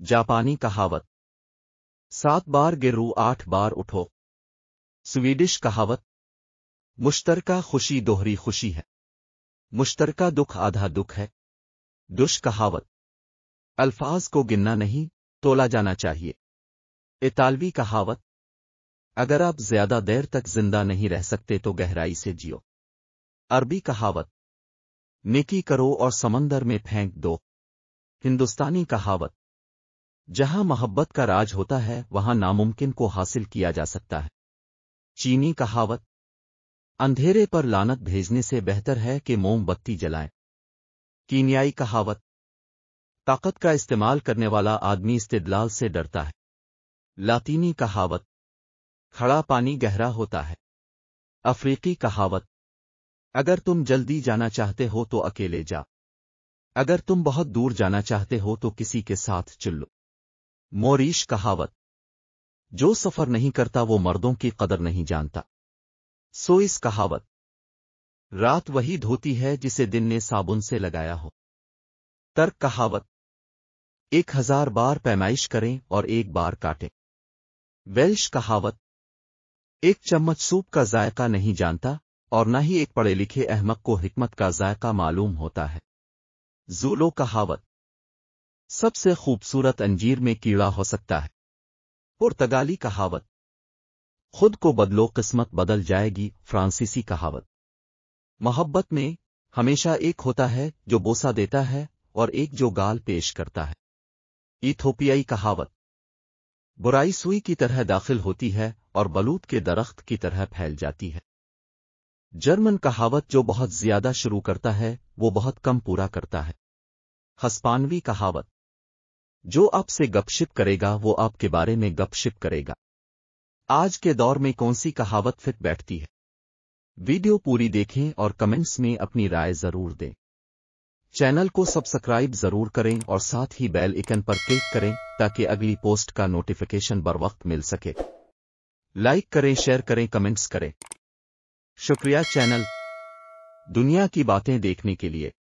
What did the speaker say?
जापानी कहावत सात बार गिरू आठ बार उठो स्वीडिश कहावत मुश्तरका खुशी दोहरी खुशी है मुश्तरका दुख आधा दुख है दुश कहावत अल्फाज को गिनना नहीं तोला जाना चाहिए इतालवी कहावत अगर आप ज्यादा देर तक जिंदा नहीं रह सकते तो गहराई से जियो अरबी कहावत निकी करो और समंदर में फेंक दो हिंदुस्तानी कहावत जहां मोहब्बत का राज होता है वहां नामुमकिन को हासिल किया जा सकता है चीनी कहावत अंधेरे पर लानत भेजने से बेहतर है कि मोमबत्ती जलाएं कीनियाई कहावत ताकत का इस्तेमाल करने वाला आदमी इस्तेदलाल से डरता है लातीनी कहावत खड़ा पानी गहरा होता है अफ्रीकी कहावत अगर तुम जल्दी जाना चाहते हो तो अकेले जा अगर तुम बहुत दूर जाना चाहते हो तो किसी के साथ चुल्लो मोरीश कहावत जो सफर नहीं करता वो मर्दों की कदर नहीं जानता सो इस कहावत रात वही धोती है जिसे दिन ने साबुन से लगाया हो तर्क कहावत एक हजार बार पैमाइश करें और एक बार काटें वेल्श कहावत एक चम्मच सूप का जायका नहीं जानता और न ही एक पढ़े लिखे अहमक को हिकमत का जायका मालूम होता है जूलो कहावत सबसे खूबसूरत अंजीर में कीड़ा हो सकता है पुर्तगाली कहावत खुद को बदलो किस्मत बदल जाएगी फ्रांसीसी कहावत मोहब्बत में हमेशा एक होता है जो बोसा देता है और एक जो गाल पेश करता है इथोपियाई कहावत बुराई सुई की तरह दाखिल होती है और बलूत के दरख्त की तरह फैल जाती है जर्मन कहावत जो बहुत ज्यादा शुरू करता है वो बहुत कम पूरा करता है हस्पानवी कहावत जो आपसे गपशिप करेगा वो आपके बारे में गपशिप करेगा आज के दौर में कौन सी कहावत फिट बैठती है वीडियो पूरी देखें और कमेंट्स में अपनी राय जरूर दें चैनल को सब्सक्राइब जरूर करें और साथ ही बेल आइकन पर क्लिक करें ताकि अगली पोस्ट का नोटिफिकेशन बर वक्त मिल सके लाइक करें शेयर करें कमेंट्स करें शुक्रिया चैनल दुनिया की बातें देखने के लिए